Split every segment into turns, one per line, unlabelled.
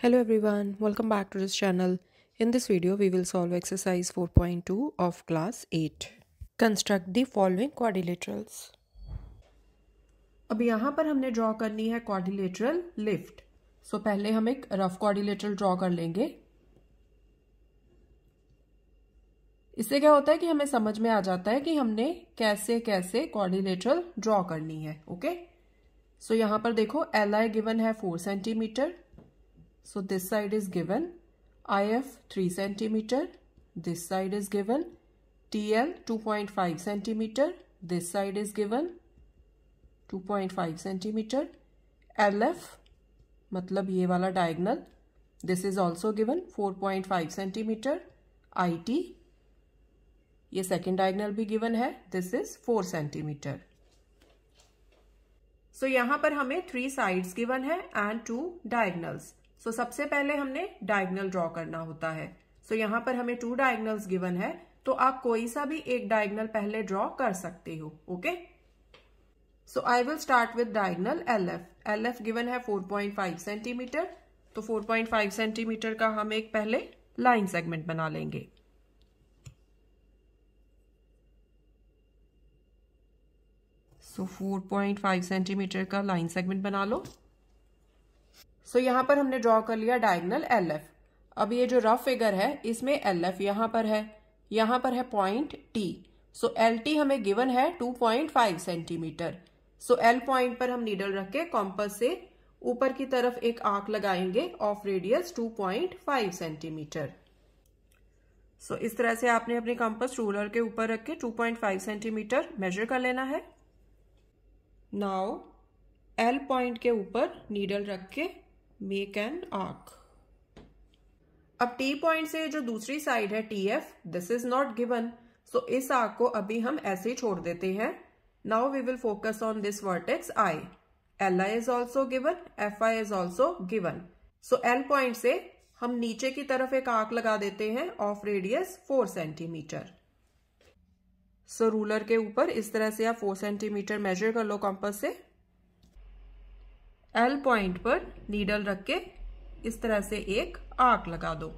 Hello everyone, welcome back to this channel. In this video, we will solve exercise 4.2 of class 8. Construct the following quadrilaterals. अब यहाँ पर हमने draw करनी है quadrilateral lift सो so, पहले हम एक रफ क्वाड्रिलेटरल ड्रॉ कर लेंगे इससे क्या होता है कि हमें समझ में आ जाता है कि हमने कैसे कैसे क्वाड्रिलेटरल ड्रॉ करनी है ओके okay? सो so, यहाँ पर देखो एल आई गिवन है four centimetre So this side is given IF 3 cm This side is given TL 2.5 cm This side is given 2.5 cm LF matlab ye wala diagonal. This is also given 4.5 cm IT ये second diagonal भी given है this is four centimetre so यहाँ पर हमें three sides given है and two diagonals so so, सबसे पहले हमने डायगनल ड्रॉ करना होता है सो so, यहाँ पर हमें टू डायगनल्स गिवन है तो आप कोई सा भी एक डायगनल पहले ड्रॉ कर सकते हो okay so I will start with diagonal L F L F given है 4.5 सेंटीमीटर तो 4.5 सेंटीमीटर का हम एक पहले लाइन सेगमेंट बना लेंगे सो so, 4.5 सेंटीमीटर का लाइन सेगमेंट बना लो सो so, पर हमने ड्रॉ कर लिया डायगनल एल एफ अब ये जो रफ फिगर है इसमें एल एफ यहां पर है यहां पर है point T so L T हमें गिवन है 2.5 सेंटीमीटर सो एल पॉइंट पर हम नीडल रख के कॉम्पस से ऊपर की तरफ एक आंख लगाएंगे ऑफ रेडियस 2.5 सेंटीमीटर सो इस तरह से आपने अपने कॉम्पस रूलर के ऊपर रख के 2.5 सेंटीमीटर मेजर कर लेना है नाउ एल पॉइंट के ऊपर नीडल रख के मेक एन आर्क अब टी पॉइंट से जो दूसरी साइड है T F this is not given so इस आर्क को अभी हम ऐसे ही छोड़ देते हैं now we will focus on this vertex I L I is also given F I is also given so L point से हम नीचे की तरफ एक आर्क लगा देते हैं of radius four centimetre so ruler के ऊपर इस तरह से आप फोर सेंटीमीटर मेजर कर लो कॉम्पस से एल पॉइंट पर नीडल रख के इस तरह से एक आर्क लगा दो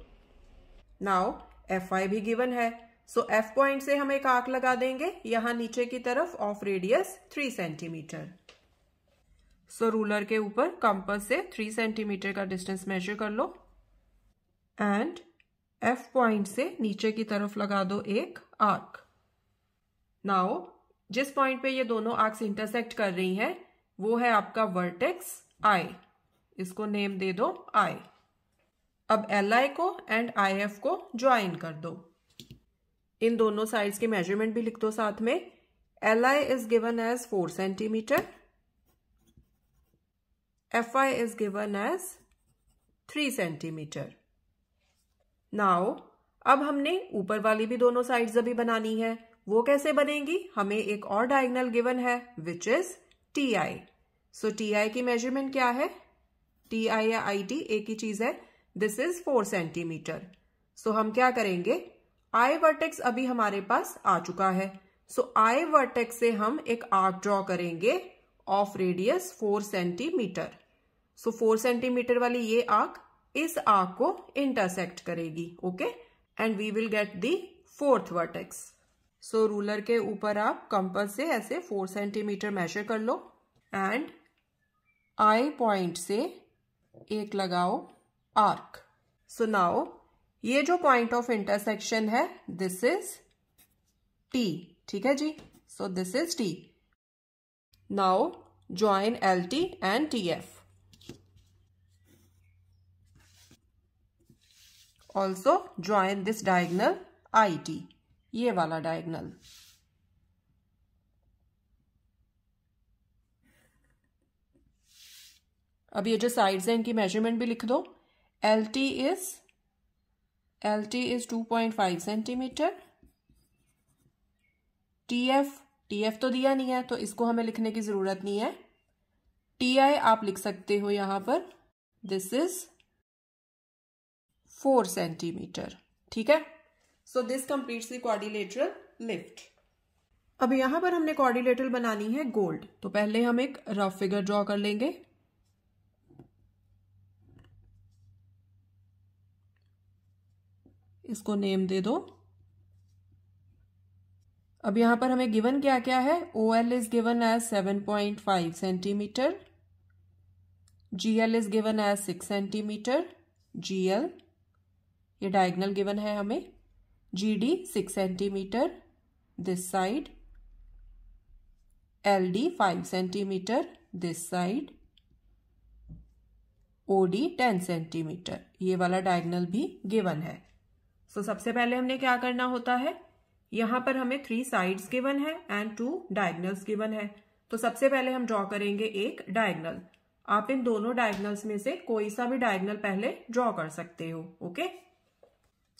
नाउ एफ आई भी गिवन है सो एफ पॉइंट से हम एक आर्क लगा देंगे यहां नीचे की तरफ of radius three centimetre so ruler के ऊपर कंपस से थ्री सेंटीमीटर का डिस्टेंस मेजर कर लो एंड एफ पॉइंट से नीचे की तरफ लगा दो एक आर्क नाउ जिस पॉइंट पे ये दोनों आर्क्स इंटरसेक्ट कर रही हैं वो है आपका वर्टेक्स आई इसको नेम दे दो आई अब एल आई को एंड आई एफ को ज्वाइन कर दो इन दोनों साइड्स के मेजरमेंट भी लिख दो साथ में L I is given as four centimetre F I is given as three centimetre now अब हमने ऊपर वाली भी दोनों साइड्स अभी बनानी है वो कैसे बनेगी हमें एक और डायगनल गिवन है which is T I so T I की मेजरमेंट क्या है टी आई या आई टी एक ही चीज है this is four centimetre so हम क्या करेंगे आई वर्टेक्स अभी हमारे पास आ चुका है सो आई वर्टेक्स से हम एक आर्क ड्रॉ करेंगे of radius four centimetre so four centimetre वाली ये आर्क इस आर्क को इंटरसेक्ट करेगी okay and we will get the fourth vertex so ruler के ऊपर आप कंपस से ऐसे फोर सेंटीमीटर मेजर कर लो एंड आई पॉइंट से एक लगाओ आर्क सो नाउ ये जो पॉइंट ऑफ इंटरसेक्शन है दिस इज टी ठीक है जी so this is T now join L T and T F also join this diagonal I T ये वाला डायगनल अब ये जो साइड्स हैं इनकी मेजरमेंट भी लिख दो L T is L T is two point five centimetre T F T F तो दिया नहीं है तो इसको हमें लिखने की ज़रूरत नहीं है टी आई आप लिख सकते हो यहां पर दिस इज फोर सेंटीमीटर ठीक है so this complete the quadrilateral LIFT अब यहां पर हमने कॉर्डिलेटरल बनानी है गोल्ड तो पहले हम एक रफ फिगर ड्रॉ कर लेंगे इसको नेम दे दो अब यहां पर हमें गिवन क्या क्या है O L is given as seven point five centimetre G L is given as six centimetre G L ये डायगनल गिवन है हमें G D six centimetre this side L D five centimetre this side O D ten centimetre ये वाला diagonal भी given है so so, सबसे पहले हमने क्या करना होता है यहां पर हमें थ्री साइड्स गिवन है एंड टू डायगनल्स गिवन है तो सबसे पहले हम ड्रॉ करेंगे एक डायगनल आप इन दोनों डायगनल्स में से कोई सा भी डायगनल पहले ड्रॉ कर सकते हो ओके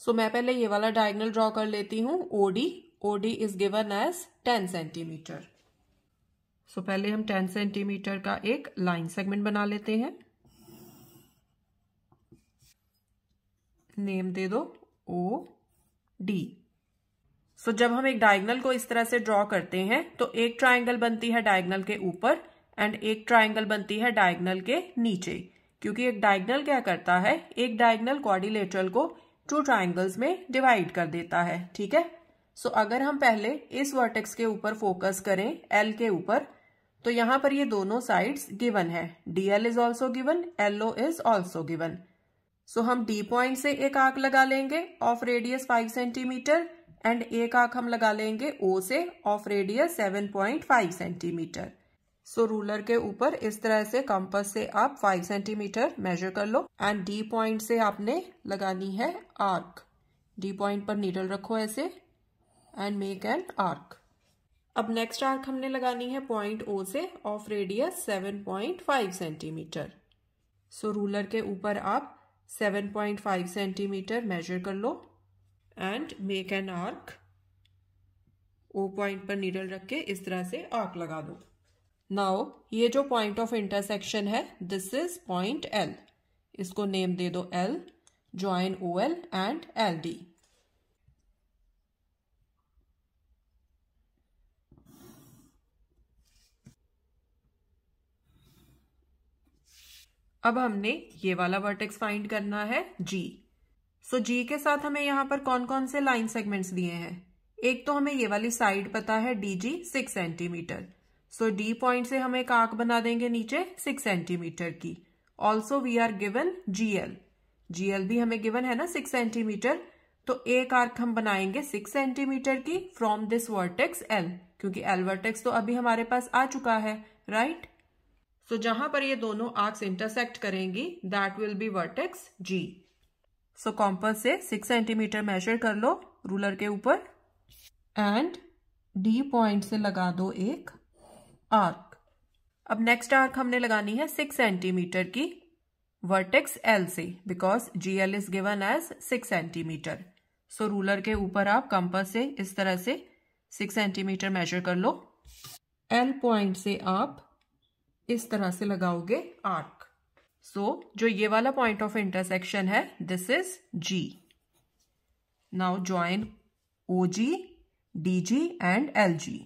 सो मैं पहले ये वाला डायगनल ड्रॉ कर लेती हूं OD OD is given as ten centimetre so पहले हम टेन सेंटीमीटर का एक लाइन सेगमेंट बना लेते हैं नेम दे दो ओ डी सो जब हम एक डायगनल को इस तरह से ड्रॉ करते हैं तो एक ट्राइंगल बनती है डायगनल के ऊपर एंड एक ट्राइंगल बनती है डायगनल के नीचे क्योंकि एक डायगनल क्या करता है एक डायगनल क्वारिलेटरल को टू ट्राइंगल्स में डिवाइड कर देता है ठीक है सो so, अगर हम पहले इस वर्टेक्स के ऊपर फोकस करें एल के ऊपर तो यहां पर ये दोनों साइड्स गिवन है DL is also given LO is also given so so, हम डी पॉइंट से एक आंख लगा लेंगे of radius five centimetre and एक आंख हम लगा लेंगे ओ से of radius seven point five centimetre so ruler के ऊपर इस तरह से कंपस से आप फाइव सेंटीमीटर मेजर कर लो एंड डी पॉइंट से आपने लगानी है आर्क डी पॉइंट पर नीडल रखो ऐसे एंड मेक एन आर्क अब नेक्स्ट आर्क हमने लगानी है पॉइंट ओ से of radius 7.5 centimetre so ruler के ऊपर आप 7.5 सेंटीमीटर मेजर कर लो and make an arc O point पर नीडल रख के इस तरह से आर्क लगा दो नाउ ये जो पॉइंट ऑफ इंटरसेक्शन है दिस इज पॉइंट एल इसको नेम दे दो L join O L and L D अब हमने ये वाला वर्टेक्स फाइंड करना है जी सो so, जी के साथ हमें यहाँ पर कौन कौन से लाइन सेगमेंट्स दिए हैं एक तो हमें ये वाली साइड पता है D G six centimetre so D point से हम एक आंक बना देंगे नीचे सिक्स सेंटीमीटर की also we are given G L G L भी हमें गिवन है ना सिक्स सेंटीमीटर तो एक आर्क हम बनाएंगे सिक्स सेंटीमीटर की फ्रॉम दिस वर्टेक्स एल क्योंकि एल वर्टेक्स तो अभी हमारे पास आ चुका है राइट right? सो so, जहां पर ये दोनों आर्क्स इंटरसेक्ट करेंगी that will be vertex G so compass से सिक्स सेंटीमीटर मेजर कर लो रूलर के ऊपर एंड डी पॉइंट से लगा दो एक आर्क अब नेक्स्ट आर्क हमने लगानी है सिक्स सेंटीमीटर की वर्टेक्स एल से because G L is given as six centimetre so ruler के ऊपर आप कंपस से इस तरह से सिक्स सेंटीमीटर मेजर कर लो एल पॉइंट से आप इस तरह से लगाओगे आर्क सो so, जो ये वाला पॉइंट ऑफ इंटरसेक्शन है this is G now join O G D G and L G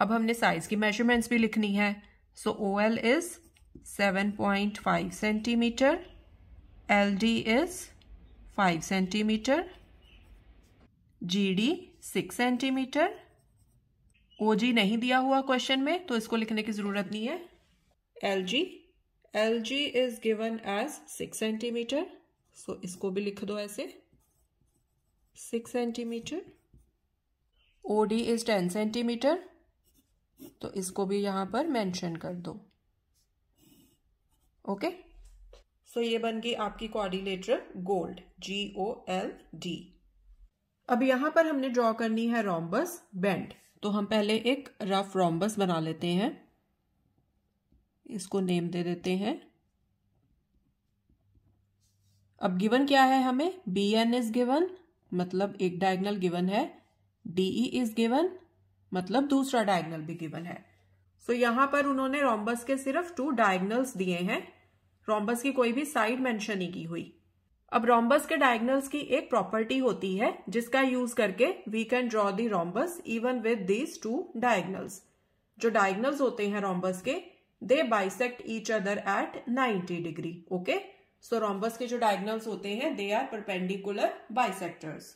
अब हमने साइज की मेजरमेंट्स भी लिखनी है so O L is 7.5 centimetre L D is five centimetre G D six centimetre O G नहीं दिया हुआ क्वेश्चन में तो इसको लिखने की ज़रूरत नहीं है L G L G is given as six centimetre so इसको भी लिख दो ऐसे six centimetre O D is ten centimetre तो इसको भी यहां पर मेंशन कर दो ओके okay? सो ये बन गई आपकी coordinator gold G O L D अब यहां पर हमने ड्रॉ करनी है रोम्बस बेंड तो हम पहले एक रफ रोम्बस बना लेते हैं इसको नेम दे देते हैं अब गिवन क्या है हमें बी एन इज गिवन मतलब एक डायगनल गिवन है डी इज गिवन मतलब दूसरा डायगनल भी गिवन है सो so, यहां पर उन्होंने रोम्बस के सिर्फ टू डायगनल्स दिए हैं रोम्बस की कोई भी साइड मेंशन नहीं की हुई अब रोम्बस के डायग्नल्स की एक प्रॉपर्टी होती है जिसका यूज करके we can draw the rhombus even with these two diagonals जो डायग्नल्स होते हैं रोम्बस के they bisect each other at 90 degree okay so rhombus के जो डायग्नल्स होते हैं they are perpendicular bisectors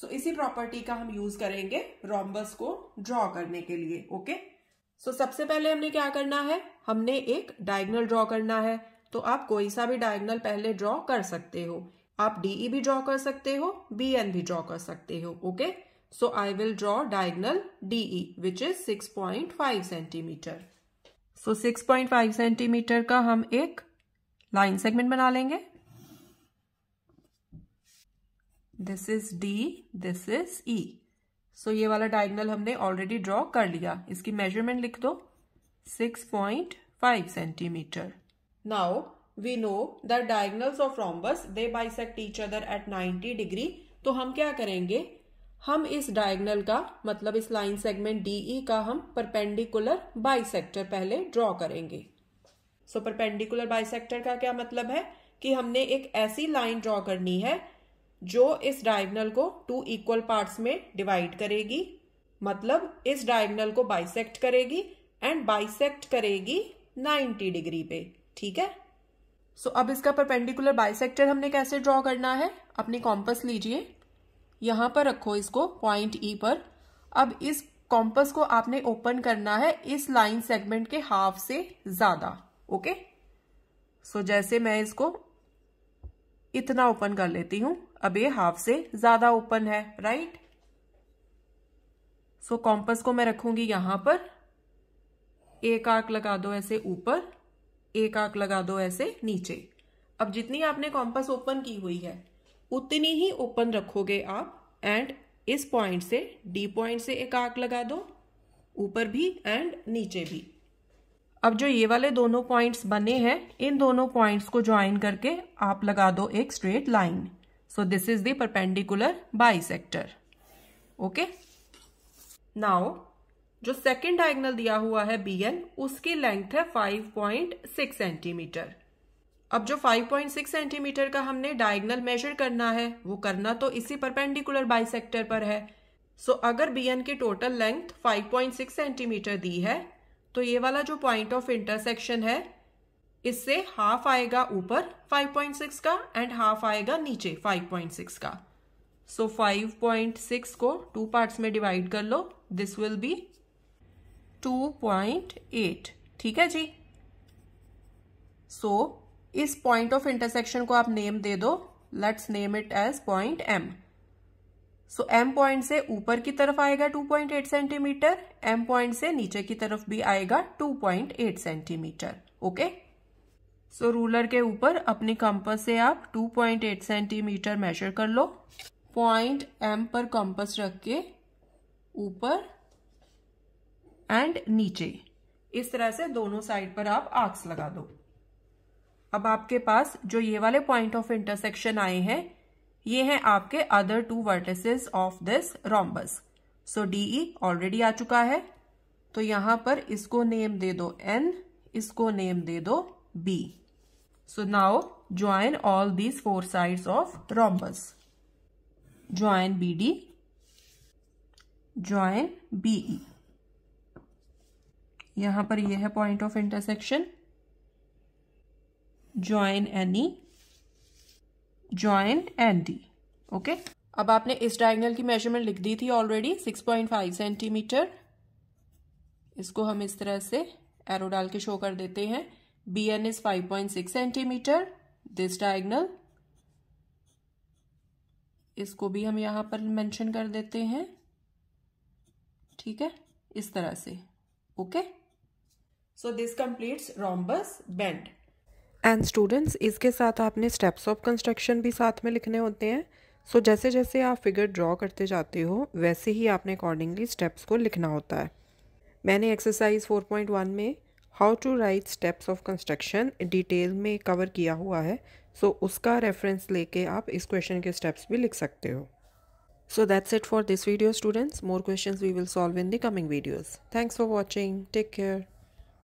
so इसी प्रॉपर्टी का हम यूज करेंगे रोम्बस को ड्रॉ करने के लिए ओके okay? सो so, सबसे पहले हमने क्या करना है हमने एक डायग्नल ड्रॉ करना है तो आप कोई सा भी डायगनल पहले ड्रॉ कर सकते हो आप डीई e भी ड्रॉ कर सकते हो बी एन भी ड्रॉ कर सकते हो okay so I will draw diagonal D E which is six point five centimetre so six point five centimetre का हम एक लाइन सेगमेंट बना लेंगे this is D this is E so ये वाला डायगनल हमने ऑलरेडी ड्रॉ कर लिया इसकी मेजरमेंट लिख दो six point five centimetre Now, we know that diagonals of rhombus, they bisect each other at 90 degree. तो हम क्या करेंगे हम इस डायगनल का मतलब इस लाइन सेगमेंट डीई का हम परपेंडिकुलर बाइसेक्टर पहले ड्रॉ करेंगे सो परपेंडिकुलर बाइसेक्टर का क्या मतलब है कि हमने एक ऐसी लाइन ड्रॉ करनी है जो इस डायगनल को टू इक्वल पार्ट्स में डिवाइड करेगी मतलब इस डायगनल को बाइसेक्ट करेगी एंड बाइसेक्ट करेगी 90 डिग्री पे ठीक है सो so, अब इसका परपेंडिकुलर बाइसेक्टर हमने कैसे ड्रॉ करना है अपनी कॉम्पस लीजिए यहां पर रखो इसको पॉइंट ई e पर अब इस कॉम्पस को आपने ओपन करना है इस लाइन सेगमेंट के हाफ से ज्यादा ओके सो जैसे मैं इसको इतना ओपन कर लेती हूं अब ये हाफ से ज्यादा ओपन है राइट सो कॉम्पस को मैं रखूंगी यहां पर एक आर्क लगा दो ऐसे ऊपर एक आंख लगा दो ऐसे नीचे अब जितनी आपने कॉम्पस ओपन की हुई है उतनी ही ओपन रखोगे आप एंड इस पॉइंट से डी पॉइंट से एक आंख लगा दो ऊपर भी एंड नीचे भी अब जो ये वाले दोनों पॉइंट्स बने हैं इन दोनों पॉइंट्स को ज्वाइन करके आप लगा दो एक straight line so this is perpendicular bisector okay now जो सेकेंड डायगनल दिया हुआ है बी एन उसकी लेंथ है 5.6 सेंटीमीटर अब जो 5.6 सेंटीमीटर का हमने डायगनल मेजर करना है वो करना तो इसी परपेंडिकुलर सेक्टर पर है सो so, अगर बी एन की टोटल लेंथ 5.6 सेंटीमीटर दी है तो ये वाला जो पॉइंट ऑफ इंटरसेक्शन है इससे हाफ आएगा ऊपर 5.6 का एंड हाफ आएगा नीचे 5.6 का सो so, 5.6 को टू पार्ट्स में डिवाइड कर लो this will be two point eight ठीक है जी सो so, इस पॉइंट ऑफ इंटरसेक्शन को आप नेम दे दो let's name it as point M so M point से ऊपर की तरफ आएगा 2.8 सेंटीमीटर एम पॉइंट से नीचे की तरफ भी आएगा 2.8 सेंटीमीटर ओके सो रूलर के ऊपर अपनी कंपस से आप 2.8 सेंटीमीटर मेजर कर लो पॉइंट एम पर कंपस रख के ऊपर एंड नीचे इस तरह से दोनों साइड पर आप आर्क्स लगा दो अब आपके पास जो ये वाले पॉइंट ऑफ इंटरसेक्शन आए हैं ये हैं आपके other two vertices of this rhombus so D E already आ चुका है तो यहां पर इसको नेम दे दो एन इसको नेम दे दो B so now join all these four sides of rhombus join B D join B E यहां पर यह है point of intersection join N E join N D okay अब आपने इस डायगनल की मेजरमेंट लिख दी थी ऑलरेडी 6.5 सेंटीमीटर इसको हम इस तरह से एरो डाल के शो कर देते हैं B N is 5.6 centimetre this diagonal इसको भी हम यहां पर मेंशन कर देते हैं ठीक है इस तरह से okay okay? So this completes rhombus bend and students इसके साथ आपने स्टेप्स ऑफ कंस्ट्रक्शन भी साथ में लिखने होते हैं सो so, जैसे जैसे आप फिगर ड्रॉ करते जाते हो वैसे ही आपने अकॉर्डिंगली स्टेप्स को लिखना होता है मैंने एक्सरसाइज 4.1 में how to write steps of construction detail में कवर किया हुआ है सो so, उसका रेफरेंस लेके आप इस क्वेश्चन के स्टेप्स भी लिख सकते हो so that's it for this video students more question we will solve in the coming videos thanks for watching take care